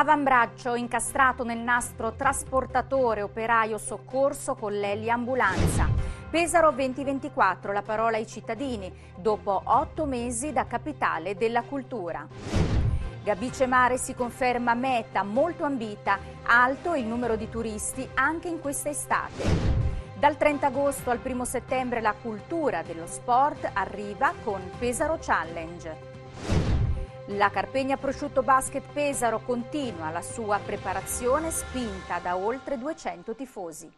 Avambraccio incastrato nel nastro trasportatore operaio soccorso con Collelli ambulanza. Pesaro 2024, la parola ai cittadini, dopo otto mesi da capitale della cultura. Gabice Mare si conferma meta molto ambita, alto il numero di turisti anche in questa estate. Dal 30 agosto al 1 settembre la cultura dello sport arriva con Pesaro Challenge. La Carpegna Prosciutto Basket Pesaro continua la sua preparazione spinta da oltre 200 tifosi.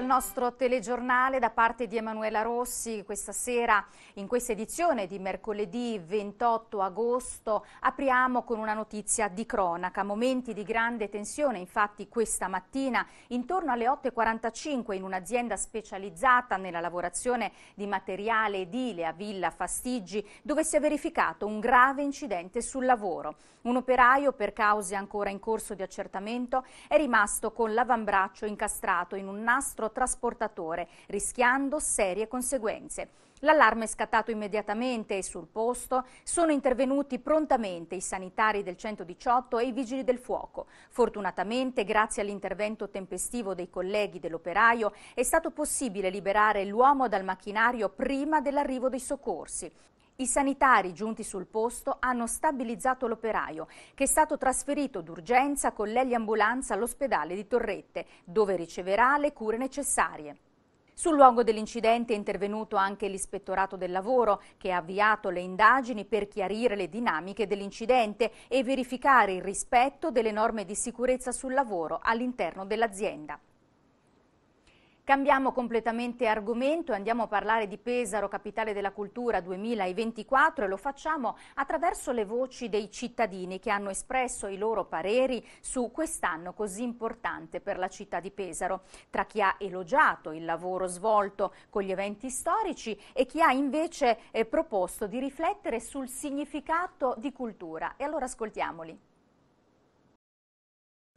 al nostro telegiornale da parte di Emanuela Rossi. Questa sera, in questa edizione di mercoledì 28 agosto, apriamo con una notizia di cronaca. Momenti di grande tensione, infatti, questa mattina, intorno alle 8.45, in un'azienda specializzata nella lavorazione di materiale edile a Villa Fastiggi, dove si è verificato un grave incidente sul lavoro. Un operaio, per cause ancora in corso di accertamento, è rimasto con l'avambraccio incastrato in un nastro trasportatore, rischiando serie conseguenze. L'allarme è scattato immediatamente e sul posto sono intervenuti prontamente i sanitari del 118 e i vigili del fuoco. Fortunatamente, grazie all'intervento tempestivo dei colleghi dell'operaio, è stato possibile liberare l'uomo dal macchinario prima dell'arrivo dei soccorsi. I sanitari giunti sul posto hanno stabilizzato l'operaio, che è stato trasferito d'urgenza con l'eliambulanza all'ospedale di Torrette, dove riceverà le cure necessarie. Sul luogo dell'incidente è intervenuto anche l'ispettorato del lavoro che ha avviato le indagini per chiarire le dinamiche dell'incidente e verificare il rispetto delle norme di sicurezza sul lavoro all'interno dell'azienda. Cambiamo completamente argomento e andiamo a parlare di Pesaro, capitale della cultura 2024 e lo facciamo attraverso le voci dei cittadini che hanno espresso i loro pareri su quest'anno così importante per la città di Pesaro, tra chi ha elogiato il lavoro svolto con gli eventi storici e chi ha invece eh, proposto di riflettere sul significato di cultura. E allora ascoltiamoli.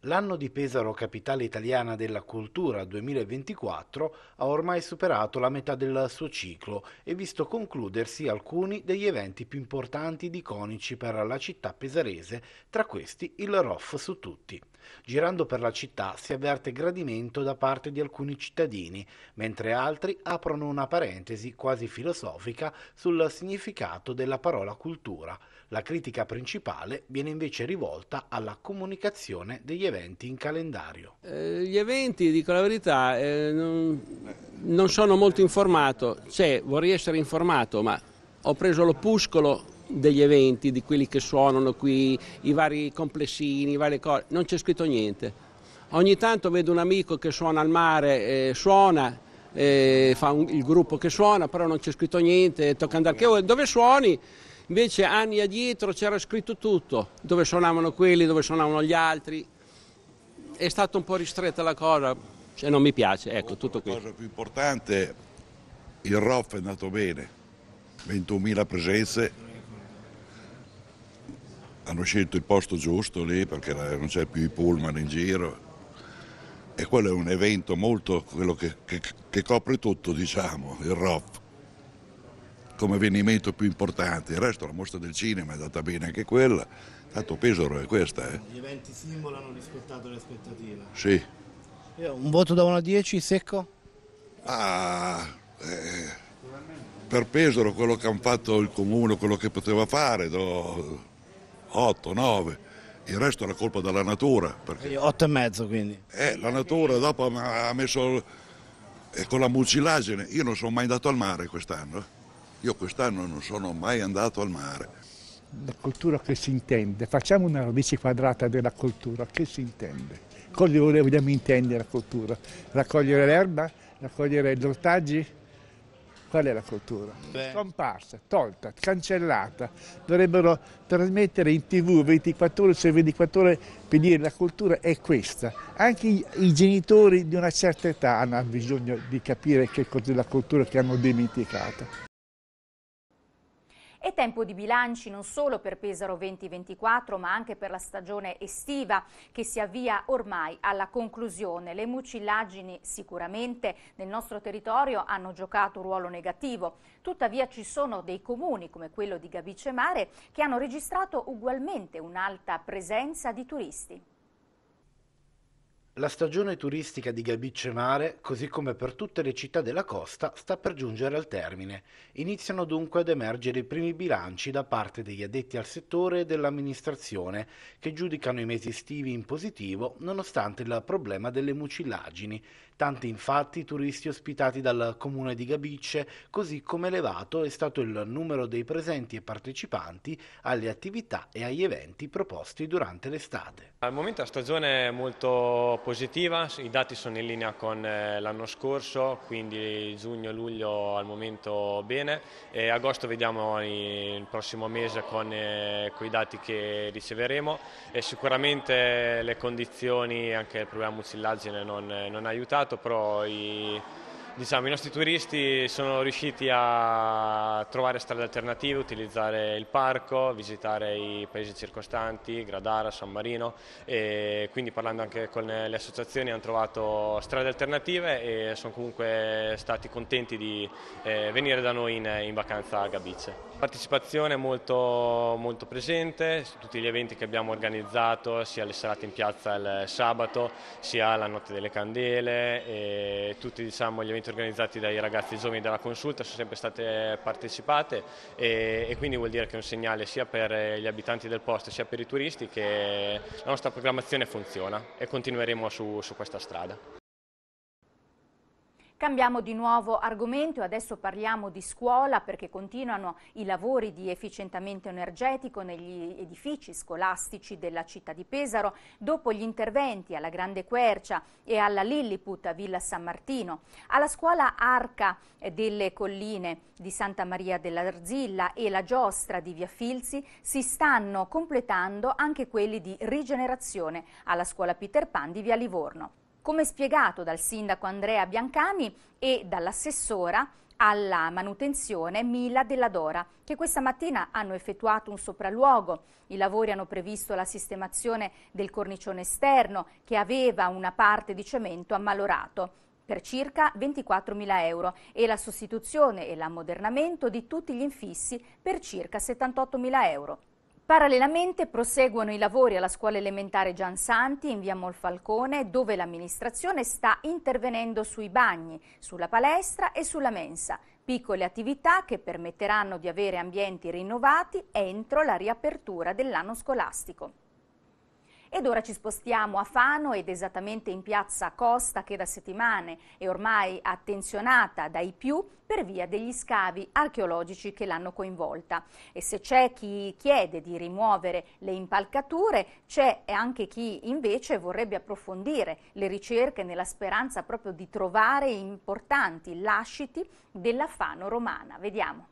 L'anno di Pesaro Capitale Italiana della Cultura 2024 ha ormai superato la metà del suo ciclo e visto concludersi alcuni degli eventi più importanti ed iconici per la città pesarese, tra questi il ROF su tutti. Girando per la città si avverte gradimento da parte di alcuni cittadini, mentre altri aprono una parentesi quasi filosofica sul significato della parola cultura – la critica principale viene invece rivolta alla comunicazione degli eventi in calendario. Eh, gli eventi, dico la verità, eh, non, non, sono molto informato, cioè vorrei essere informato, ma ho preso l'opuscolo degli eventi, di quelli che suonano qui, i vari complessini, varie cose, non c'è scritto niente. Ogni tanto vedo un amico che suona al mare, eh, suona, eh, fa un, il gruppo che suona, però non c'è scritto niente, tocca andare, che, dove suoni? Invece anni addietro c'era scritto tutto, dove suonavano quelli, dove suonavano gli altri. È stata un po' ristretta la cosa, cioè non mi piace, ecco tutto qui. La cosa più importante, il ROF è andato bene, 21.000 presenze, hanno scelto il posto giusto lì perché non c'è più i pullman in giro e quello è un evento molto, quello che, che, che copre tutto diciamo, il ROF come avvenimento più importante. Il resto la mostra del cinema è andata bene anche quella, tanto Pesaro è questa. Eh. Gli eventi simbolo hanno rispettato le aspettative. Sì. Un voto da 1 a 10 secco? Ah, eh, per Pesaro quello che hanno fatto il comune, quello che poteva fare, do 8, 9 il resto è la colpa della natura. Perché... 8 e mezzo quindi? Eh, la natura dopo ha messo eh, con la mucilagine, io non sono mai andato al mare quest'anno. Eh. Io quest'anno non sono mai andato al mare. La cultura che si intende, facciamo una radice quadrata della cultura, che si intende? Cosa vogliamo intendere la cultura? Raccogliere l'erba? Raccogliere gli ortaggi? Qual è la cultura? Beh. Scomparsa, tolta, cancellata. Dovrebbero trasmettere in tv 24 ore su 24 ore per dire la cultura è questa. Anche i, i genitori di una certa età hanno bisogno di capire che cos'è la cultura che hanno dimenticato. È tempo di bilanci non solo per Pesaro 2024 ma anche per la stagione estiva che si avvia ormai alla conclusione. Le mucillaggini sicuramente nel nostro territorio hanno giocato un ruolo negativo, tuttavia ci sono dei comuni come quello di Gabicemare che hanno registrato ugualmente un'alta presenza di turisti. La stagione turistica di Gabicce Mare, così come per tutte le città della costa, sta per giungere al termine. Iniziano dunque ad emergere i primi bilanci da parte degli addetti al settore e dell'amministrazione, che giudicano i mesi estivi in positivo nonostante il problema delle mucillagini, tanti infatti i turisti ospitati dal comune di Gabicce, così come elevato è stato il numero dei presenti e partecipanti alle attività e agli eventi proposti durante l'estate. Al momento la stagione è molto positiva, i dati sono in linea con eh, l'anno scorso, quindi giugno e luglio al momento bene, e agosto vediamo il prossimo mese con, eh, i dati che riceveremo e sicuramente le condizioni, anche il problema Mucillagine non, eh, non ha aiutato, campionato, però i, diciamo, i nostri turisti sono riusciti a trovare strade alternative, utilizzare il parco, visitare i paesi circostanti, Gradara, San Marino e quindi parlando anche con le associazioni hanno trovato strade alternative e sono comunque stati contenti di eh, venire da noi in, in vacanza a Gabice partecipazione molto, molto, presente su tutti gli eventi che abbiamo organizzato, sia le serate in piazza il sabato, sia la notte delle candele e tutti diciamo, gli eventi organizzati dai ragazzi giovani della consulta sono sempre state partecipate e, e, quindi vuol dire che è un segnale sia per gli abitanti del posto sia per i turisti che la nostra programmazione funziona e continueremo su, su questa strada. Cambiamo di nuovo argomento, e adesso parliamo di scuola perché continuano i lavori di efficientamento energetico negli edifici scolastici della città di Pesaro dopo gli interventi alla Grande Quercia e alla Lilliput a Villa San Martino, alla scuola Arca eh, delle Colline di Santa Maria dell'Arzilla e la Giostra di Via Filzi si stanno completando anche quelli di rigenerazione alla scuola Peter Pan di Via Livorno come spiegato dal sindaco Andrea Biancani e dall'assessora alla manutenzione Mila della Dora, che questa mattina hanno effettuato un sopralluogo. I lavori hanno previsto la sistemazione del cornicione esterno, che aveva una parte di cemento ammalorato per circa 24.000 euro e la sostituzione e l'ammodernamento di tutti gli infissi per circa 78.000 euro. Parallelamente proseguono i lavori alla scuola elementare Gian Santi in via Molfalcone dove l'amministrazione sta intervenendo sui bagni, sulla palestra e sulla mensa, piccole attività che permetteranno di avere ambienti rinnovati entro la riapertura dell'anno scolastico. Ed ora ci spostiamo a Fano ed esattamente in piazza Costa che da settimane è ormai attenzionata dai più per via degli scavi archeologici che l'hanno coinvolta. E se c'è chi chiede di rimuovere le impalcature, c'è anche chi invece vorrebbe approfondire le ricerche nella speranza proprio di trovare importanti lasciti della Fano romana. Vediamo.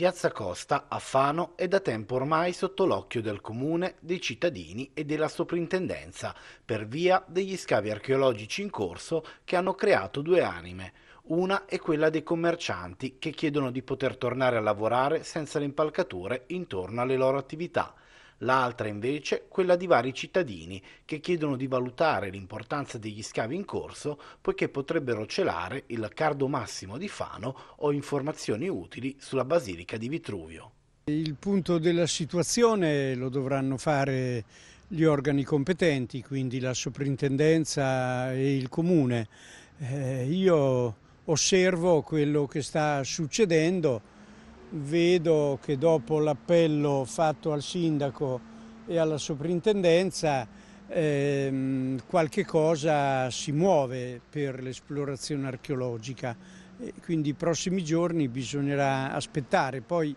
Piazza Costa a Fano è da tempo ormai sotto l'occhio del comune, dei cittadini e della soprintendenza per via degli scavi archeologici in corso che hanno creato due anime. Una è quella dei commercianti che chiedono di poter tornare a lavorare senza le impalcature intorno alle loro attività l'altra invece quella di vari cittadini che chiedono di valutare l'importanza degli scavi in corso poiché potrebbero celare il cardo massimo di Fano o informazioni utili sulla Basilica di Vitruvio. Il punto della situazione lo dovranno fare gli organi competenti, quindi la soprintendenza e il comune. Eh, io osservo quello che sta succedendo vedo che dopo l'appello fatto al sindaco e alla soprintendenza ehm, qualche cosa si muove per l'esplorazione archeologica. E quindi i prossimi giorni bisognerà aspettare. Poi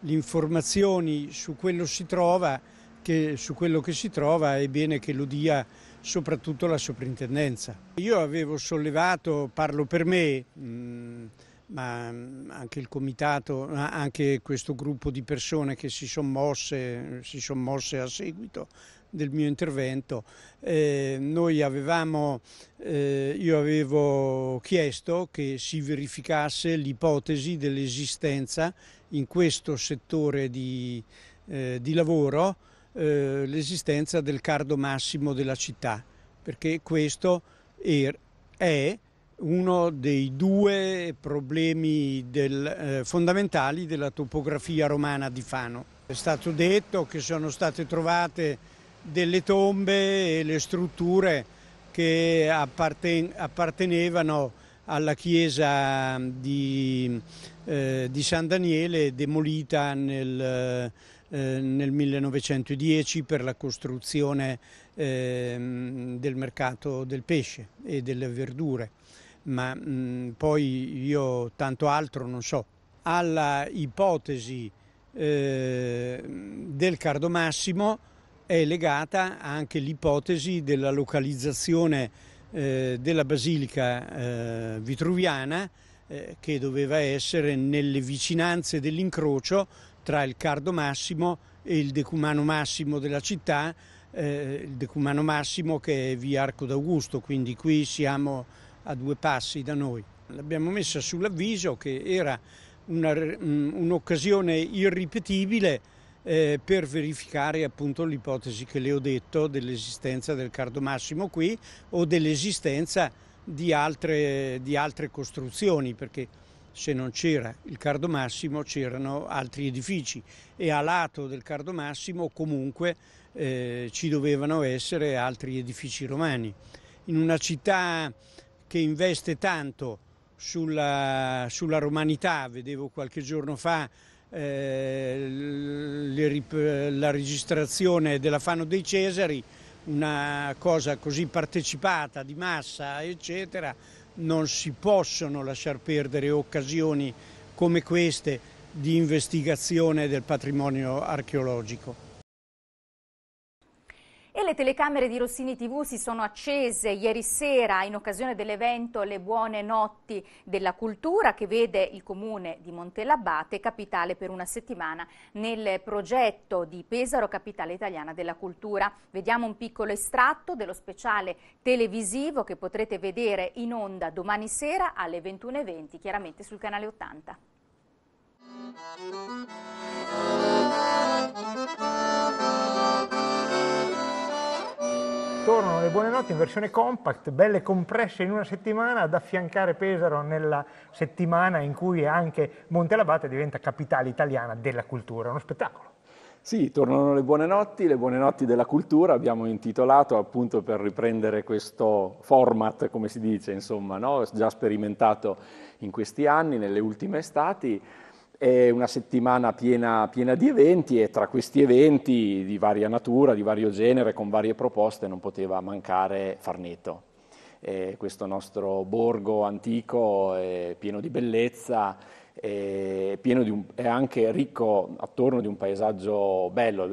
le informazioni su quello si trova, che su quello che si trova è bene che lo dia soprattutto la soprintendenza. Io avevo sollevato, parlo per me, mh, mm, ma mm, anche il comitato, anche questo gruppo di persone che si sono mosse, si sono mosse a seguito del mio intervento. Eh, noi avevamo, eh, io avevo chiesto che si verificasse l'ipotesi dell'esistenza in questo settore di, eh, di lavoro eh, l'esistenza del cardo massimo della città, perché questo er, è, è uno dei due problemi del, eh, fondamentali della topografia romana di Fano. È stato detto che sono state trovate delle tombe e le strutture che apparten appartenevano alla chiesa di, eh, di, San Daniele demolita nel, eh, nel 1910 per la costruzione eh, del mercato del pesce e delle verdure ma mh, mm, poi io tanto altro non so. Alla ipotesi eh, del Cardomassimo è legata anche l'ipotesi della localizzazione eh, della basilica eh, vitruviana eh, che doveva essere nelle vicinanze dell'incrocio tra il Cardomassimo e il decumano massimo della città, eh, il decumano massimo che è via Arco d'Augusto, quindi qui siamo a due passi da noi. L'abbiamo messa sull'avviso che era una, mm, un'occasione irripetibile eh, per verificare appunto l'ipotesi che le ho detto dell'esistenza del Cardo Massimo qui o dell'esistenza di altre, di altre costruzioni, perché se non c'era il Cardo Massimo c'erano altri edifici e a lato del Cardo Massimo comunque eh, ci dovevano essere altri edifici romani. In una città che investe tanto sulla, sulla romanità, vedevo qualche giorno fa eh, le, la registrazione della Fano dei Cesari, una cosa così partecipata di massa, eccetera, non si possono lasciar perdere occasioni come queste di investigazione del patrimonio archeologico. E le telecamere di Rossini TV si sono accese ieri sera in occasione dell'evento Le Buone Notti della Cultura che vede il comune di Montellabate capitale per una settimana nel progetto di Pesaro Capitale Italiana della Cultura. Vediamo un piccolo estratto dello speciale televisivo che potrete vedere in onda domani sera alle 21.20 chiaramente sul canale 80. Thank tornano le buone notti in versione compact, belle compresse in una settimana, ad affiancare Pesaro nella settimana in cui anche Montelabate diventa capitale italiana della cultura, uno spettacolo. Sì, tornano le buone notti, le buone notti della cultura, abbiamo intitolato appunto per riprendere questo format, come si dice, insomma, no? già sperimentato in questi anni, nelle ultime estati, è una settimana piena, piena, di eventi e tra questi eventi di varia natura, di vario genere, con varie proposte, non poteva mancare Farneto. Eh, questo nostro borgo antico eh, pieno di bellezza è, un, è, anche ricco attorno di un paesaggio bello,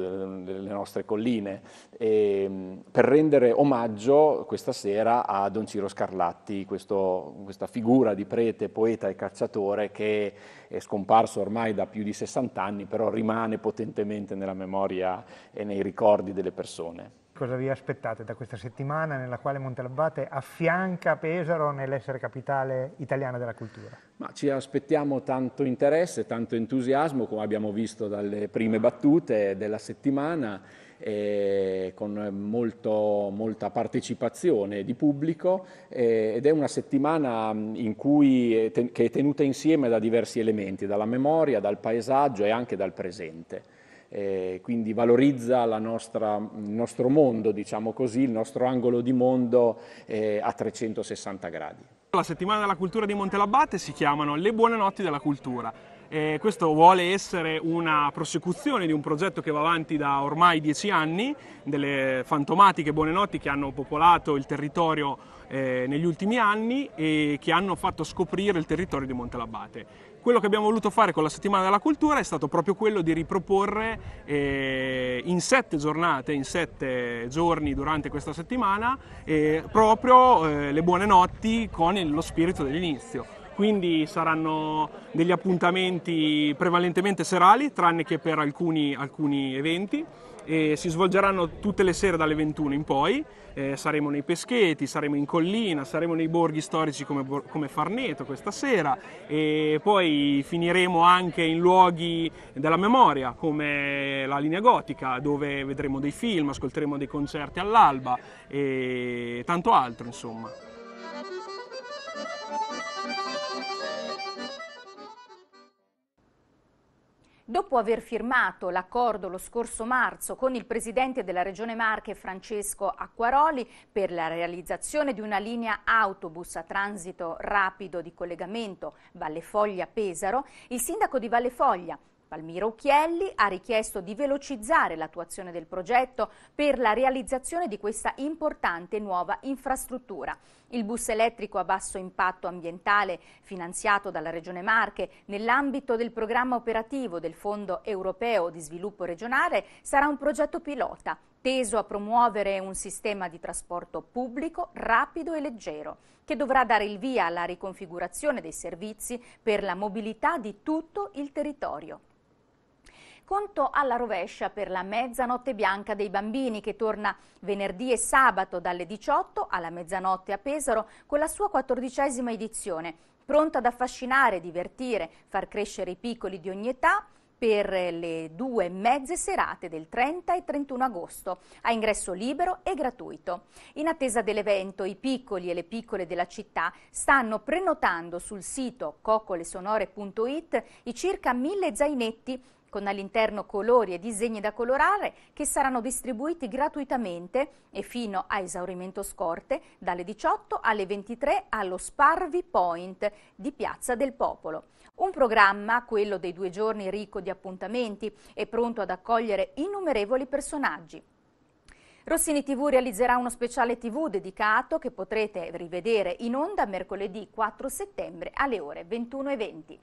delle nostre colline, e, ehm, per rendere omaggio questa sera a Don Ciro Scarlatti, questo, questa figura di prete, poeta e cacciatore che è scomparso ormai da più di 60 anni, però rimane potentemente nella memoria e nei ricordi delle persone cosa vi aspettate da questa settimana nella quale Montalbate affianca Pesaro nell'essere capitale italiana della cultura? Ma ci aspettiamo tanto interesse, tanto entusiasmo, come abbiamo visto dalle prime battute della settimana, con molto, molta partecipazione di pubblico ed è una settimana in cui, che è tenuta insieme da diversi elementi, dalla memoria, dal paesaggio e anche dal presente eh, quindi valorizza nostra, il nostro mondo, diciamo così, il nostro angolo di mondo eh, a 360 gradi. La settimana della cultura di Montelabate si chiamano Le buone notti della cultura. Eh, questo vuole essere una prosecuzione di un progetto che va avanti da ormai dieci anni, delle fantomatiche buone notti che hanno popolato il territorio eh, negli ultimi anni e che hanno fatto scoprire il territorio di Montelabate. Quello che abbiamo voluto fare con la settimana della cultura è stato proprio quello di riproporre eh, in sette giornate, in sette giorni durante questa settimana, eh, proprio eh, le buone notti con lo spirito dell'inizio quindi saranno degli appuntamenti prevalentemente serali, tranne che per alcuni, alcuni eventi e si svolgeranno tutte le sere dalle 21 in poi. Eh, saremo nei Pescheti, saremo in collina, saremo nei borghi storici come, come Farneto questa sera e poi finiremo anche in luoghi della memoria come la linea gotica dove vedremo dei film, ascolteremo dei concerti all'alba e tanto altro insomma. Dopo aver firmato l'accordo lo scorso marzo con il presidente della Regione Marche Francesco Acquaroli per la realizzazione di una linea autobus a transito rapido di collegamento Valle Foglia-Pesaro, il sindaco di Valle Foglia Palmiro Occhielli ha richiesto di velocizzare l'attuazione del progetto per la realizzazione di questa importante nuova infrastruttura. Il bus elettrico a basso impatto ambientale, finanziato dalla Regione Marche nell'ambito del programma operativo del Fondo europeo di sviluppo regionale, sarà un progetto pilota teso a promuovere un sistema di trasporto pubblico rapido e leggero, che dovrà dare il via alla riconfigurazione dei servizi per la mobilità di tutto il territorio conto alla rovescia per la mezzanotte bianca dei bambini che torna venerdì e sabato dalle 18 alla mezzanotte a Pesaro con la sua quattordicesima edizione, pronta ad affascinare, divertire, far crescere i piccoli di ogni età per le due mezze serate del 30 e 31 agosto, a ingresso libero e gratuito. In attesa dell'evento, i piccoli e le piccole della città stanno prenotando sul sito coccolesonore.it i circa mille zainetti con all'interno colori e disegni da colorare che saranno distribuiti gratuitamente e fino a esaurimento scorte dalle 18 alle 23 allo Sparvi Point di Piazza del Popolo. Un programma, quello dei due giorni ricco di appuntamenti e pronto ad accogliere innumerevoli personaggi. Rossini TV realizzerà uno speciale TV dedicato che potrete rivedere in onda mercoledì 4 settembre alle ore 21.20.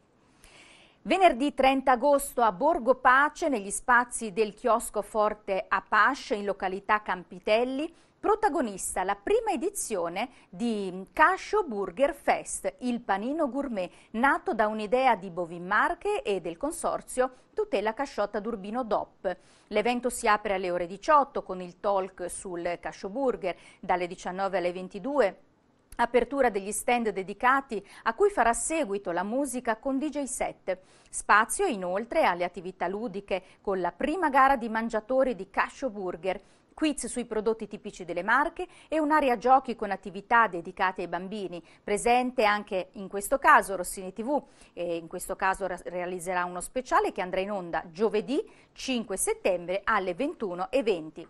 Venerdì 30 agosto a Borgo Pace, negli spazi del chiosco Forte Apache in località Campitelli, protagonista la prima edizione di Cascio Burger Fest, il panino gourmet nato da un'idea di Bovin Marche e del consorzio Tutela Casciotta d'Urbino DOP. L'evento si apre alle ore 18 con il talk sul Cascio Burger, dalle 19 alle 22 Apertura degli stand dedicati a cui farà seguito la musica con DJ set. Spazio inoltre alle attività ludiche con la prima gara di mangiatori di Cascio Burger, quiz sui prodotti tipici delle Marche e un'area giochi con attività dedicate ai bambini, presente anche in questo caso Rossini TV e in questo caso realizzerà uno speciale che andrà in onda giovedì 5 settembre alle 21.20.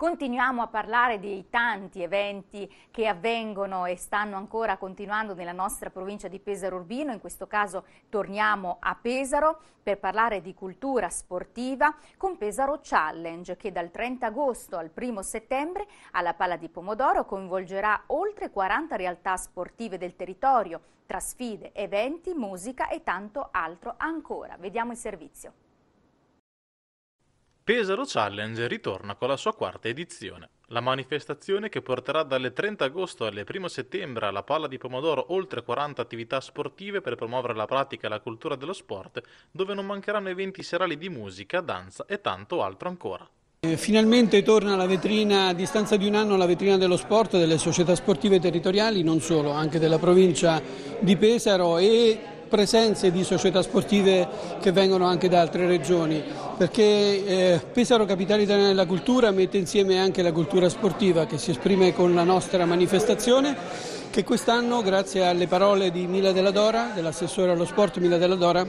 Continuiamo a parlare dei tanti eventi che avvengono e stanno ancora continuando nella nostra provincia di Pesaro Urbino, in questo caso torniamo a Pesaro per parlare di cultura sportiva con Pesaro Challenge che dal 30 agosto al 1 settembre alla Palla di Pomodoro coinvolgerà oltre 40 realtà sportive del territorio tra sfide, eventi, musica e tanto altro ancora. Vediamo il servizio. Pesaro Challenge ritorna con la sua quarta edizione. La manifestazione che porterà dalle 30 agosto alle 1 settembre alla Palla di Pomodoro oltre 40 attività sportive per promuovere la pratica e la cultura dello sport, dove non mancheranno eventi serali di musica, danza e tanto altro ancora. Eh, finalmente torna alla vetrina, a distanza di un anno, la vetrina dello sport, delle società sportive territoriali, non solo, anche della provincia di Pesaro e presenze di società sportive che vengono anche da altre regioni, perché eh, Pesaro Capitale Italiana della Cultura mette insieme anche la cultura sportiva che si esprime con la nostra manifestazione che quest'anno, grazie alle parole di Mila Della Dora, dell'assessore allo sport Mila Della Dora,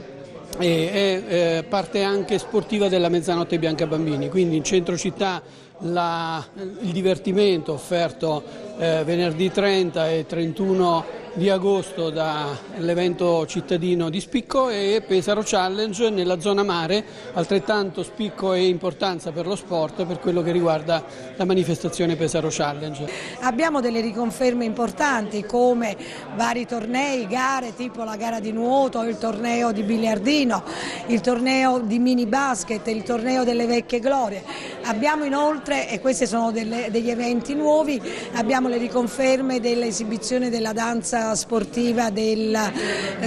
è, è eh, parte anche sportiva della mezzanotte bianca bambini, quindi in centro città la, il divertimento offerto eh, venerdì 30 e 31 di agosto dall'evento cittadino di Spicco e Pesaro Challenge nella zona mare, altrettanto spicco e importanza per lo sport per quello che riguarda la manifestazione Pesaro Challenge. Abbiamo delle riconferme importanti come vari tornei, gare tipo la gara di nuoto, il torneo di biliardino, il torneo di mini basket, il torneo delle vecchie glorie. Abbiamo inoltre, e questi sono delle, degli eventi nuovi, abbiamo le riconferme dell'esibizione della danza sportiva del,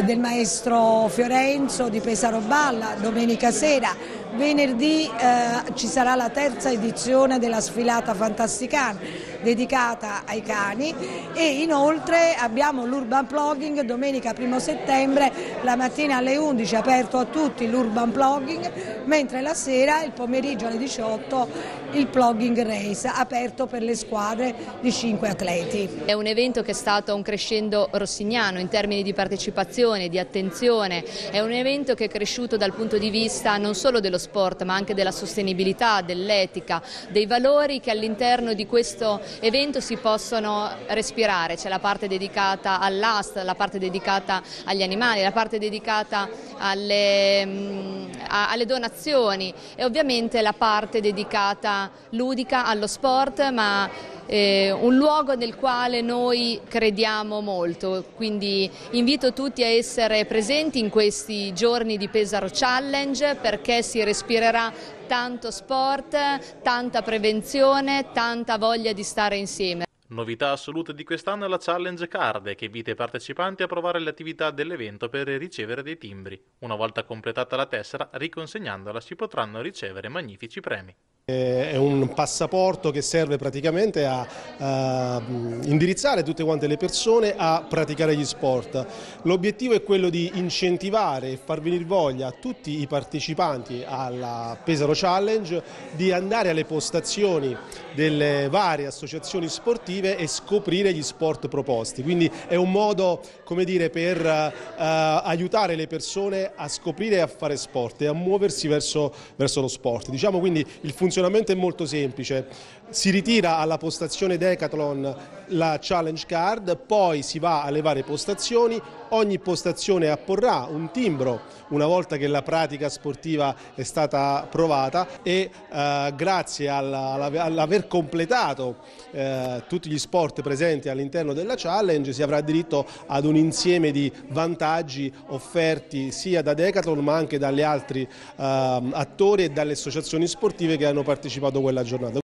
del maestro Fiorenzo di Pesaro Balla domenica sera. Venerdì eh, ci sarà la terza edizione della sfilata fantasticana dedicata ai cani e inoltre abbiamo l'urban plugging domenica 1 settembre la mattina alle 11 aperto a tutti l'urban plugging mentre la sera il pomeriggio alle 18 il plugging race aperto per le squadre di 5 atleti. È un evento che è stato un crescendo rossignano in termini di partecipazione, di attenzione, è un evento che è cresciuto dal punto di vista non solo dello sport ma anche della sostenibilità, dell'etica, dei valori che all'interno di questo evento evento si possono respirare, c'è la parte dedicata all'ast, la parte dedicata agli animali, la parte dedicata alle, mh, mm, alle donazioni e ovviamente la parte dedicata ludica allo sport ma eh, un luogo nel quale noi crediamo molto, quindi invito tutti a essere presenti in questi giorni di Pesaro Challenge perché si respirerà tanto sport, tanta prevenzione, tanta voglia di stare insieme. Novità assoluta di quest'anno è la Challenge Card che invita i partecipanti a provare le attività dell'evento per ricevere dei timbri. Una volta completata la tessera, riconsegnandola si potranno ricevere magnifici premi. È un passaporto che serve praticamente a, a indirizzare tutte quante le persone a praticare gli sport. L'obiettivo è quello di incentivare e far venire voglia a tutti i partecipanti alla Pesaro Challenge di andare alle postazioni delle varie associazioni sportive alternative e scoprire gli sport proposti. Quindi è un modo dire, per uh, aiutare le persone a scoprire e a fare sport e a muoversi verso, verso lo sport. Diciamo quindi il funzionamento è molto semplice si ritira alla postazione Decathlon la challenge card, poi si va alle varie postazioni, ogni postazione apporrà un timbro una volta che la pratica sportiva è stata provata e eh, grazie all'aver completato eh, tutti gli sport presenti all'interno della challenge si avrà diritto ad un insieme di vantaggi offerti sia da Decathlon ma anche dagli altri eh, attori e dalle associazioni sportive che hanno partecipato a quella giornata.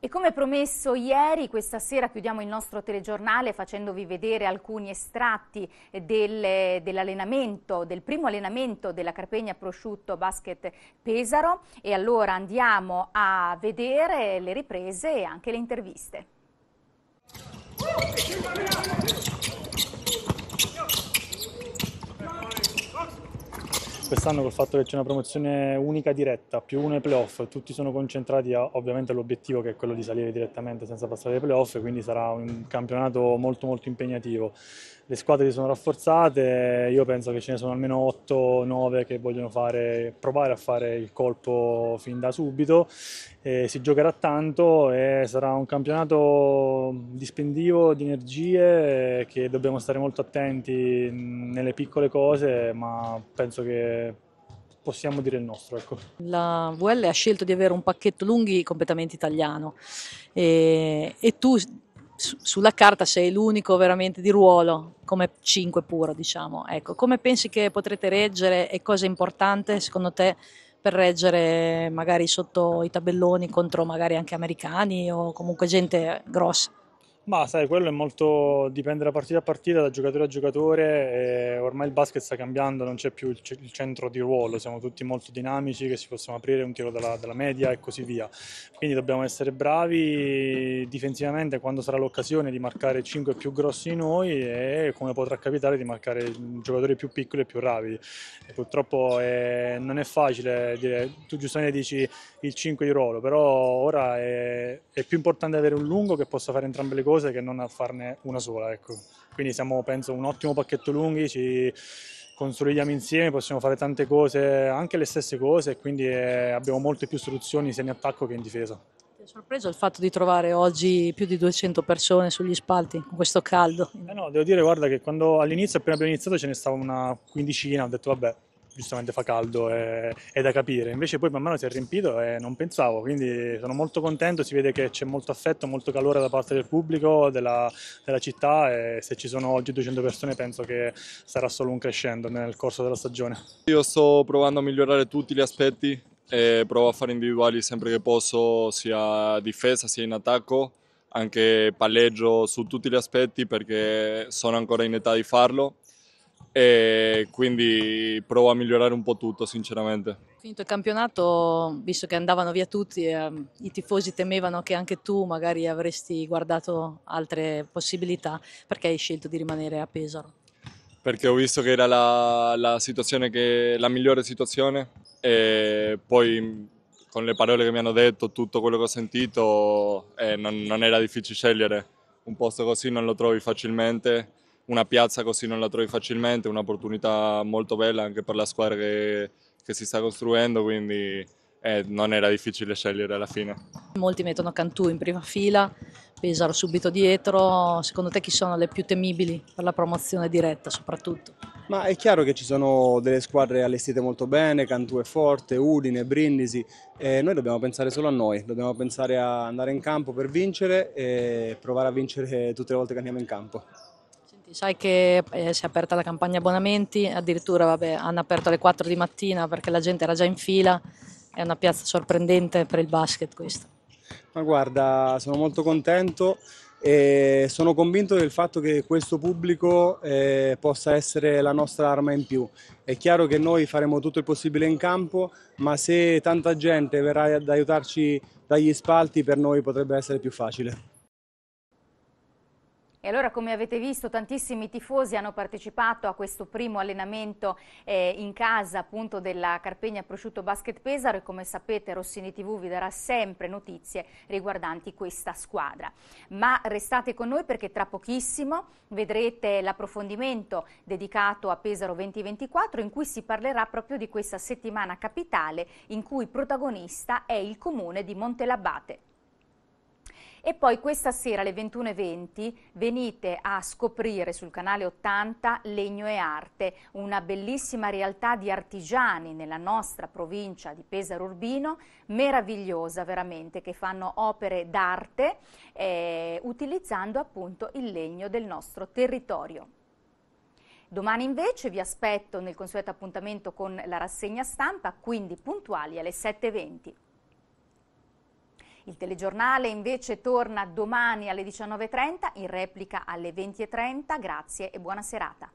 E come promesso ieri, questa sera chiudiamo il nostro telegiornale facendovi vedere alcuni estratti eh, del, eh, dell'allenamento, del primo allenamento della Carpegna Prosciutto Basket Pesaro e allora andiamo a vedere le riprese e anche le interviste. Quest'anno col fatto che c'è una promozione unica diretta, più uno ai playoff, tutti sono concentrati a, ovviamente all'obiettivo che è quello di salire direttamente senza passare ai playoff, quindi sarà un campionato molto molto impegnativo le squadre si sono rafforzate, io penso che ce ne sono almeno 8-9 che vogliono fare, provare a fare il colpo fin da subito, e si giocherà tanto e sarà un campionato dispendivo di energie che dobbiamo stare molto attenti nelle piccole cose, ma penso che possiamo dire il nostro. Ecco. La VL ha scelto di avere un pacchetto lunghi completamente italiano e, e tu sulla carta sei l'unico veramente di ruolo, come 5 puro, diciamo. Ecco, come pensi che potrete reggere e cosa è importante secondo te per reggere magari sotto i tabelloni contro magari anche americani o comunque gente grossa? Ma sai, quello è molto dipende da partita a partita, da giocatore a giocatore. ormai il basket sta cambiando, non c'è più il, c- il, centro di ruolo, siamo tutti molto dinamici, che si possono aprire un tiro dalla, dalla, media e così via. Quindi dobbiamo essere bravi difensivamente quando sarà l'occasione di marcare 5 più grossi di noi e come potrà capitare di marcare giocatori più piccoli e più rapidi. E purtroppo è, eh, non è facile dire, tu giustamente dici il 5 di ruolo, però ora è, è più importante avere un lungo che possa fare entrambe le cose cose che non a farne una sola. Ecco. Quindi siamo, penso, un ottimo pacchetto lunghi, ci consolidiamo insieme, possiamo fare tante cose, anche le stesse cose, e quindi eh, abbiamo molte più soluzioni sia in attacco che in difesa. Ti è sorpreso il fatto di trovare oggi più di 200 persone sugli spalti con questo caldo? Eh no, devo dire, guarda, che quando all'inizio, appena abbiamo iniziato, ce ne stava una quindicina, ho detto vabbè, giustamente fa caldo, è, è, da capire. Invece poi man mano si è riempito e non pensavo, quindi sono molto contento, si vede che c'è molto affetto, molto calore da parte del pubblico, della, della città e se ci sono oggi 200 persone penso che sarà solo un crescendo nel corso della stagione. Io sto provando a migliorare tutti gli aspetti, e provo a fare individuali sempre che posso, sia difesa sia in attacco, anche palleggio su tutti gli aspetti perché sono ancora in età di farlo e quindi provo a migliorare un po' tutto sinceramente. Finito il campionato, visto che andavano via tutti, eh, i tifosi temevano che anche tu magari avresti guardato altre possibilità, perché hai scelto di rimanere a Pesaro? Perché ho visto che era la, la, che, la migliore situazione e poi mm, con le parole che mi hanno detto, tutto quello che ho sentito, eh, non, non era difficile scegliere. Un posto così non lo trovi facilmente una piazza così non la trovi facilmente, un'opportunità molto bella anche per la squadra che, che si sta costruendo, quindi eh, non era difficile scegliere alla fine. Molti mettono Cantù in prima fila, Pesaro subito dietro, secondo te chi sono le più temibili per la promozione diretta soprattutto? Ma è chiaro che ci sono delle squadre allestite molto bene, Cantù è forte, Udine, Brindisi, eh, noi dobbiamo pensare solo a noi, dobbiamo pensare a andare in campo per vincere e provare a vincere tutte le volte che andiamo in campo. Sai che eh, si è aperta la campagna abbonamenti, addirittura vabbè, hanno aperto alle 4 di mattina perché la gente era già in fila, è una piazza sorprendente per il basket questo. Ma guarda, sono molto contento e sono convinto del fatto che questo pubblico eh, possa essere la nostra arma in più. È chiaro che noi faremo tutto il possibile in campo, ma se tanta gente verrà ad aiutarci dagli spalti per noi potrebbe essere più facile. E allora come avete visto tantissimi tifosi hanno partecipato a questo primo allenamento eh, in casa appunto della Carpegna Prosciutto Basket Pesaro e come sapete Rossini TV vi darà sempre notizie riguardanti questa squadra. Ma restate con noi perché tra pochissimo vedrete l'approfondimento dedicato a Pesaro 2024 in cui si parlerà proprio di questa settimana capitale in cui protagonista è il comune di Montelabate. E poi questa sera alle 21.20 venite a scoprire sul canale 80 Legno e Arte, una bellissima realtà di artigiani nella nostra provincia di Pesaro Urbino, meravigliosa veramente, che fanno opere d'arte eh, utilizzando appunto il legno del nostro territorio. Domani invece vi aspetto nel consueto appuntamento con la rassegna stampa, quindi puntuali alle 7.20. Il telegiornale invece torna domani alle 19.30, in replica alle 20.30. Grazie e buona serata.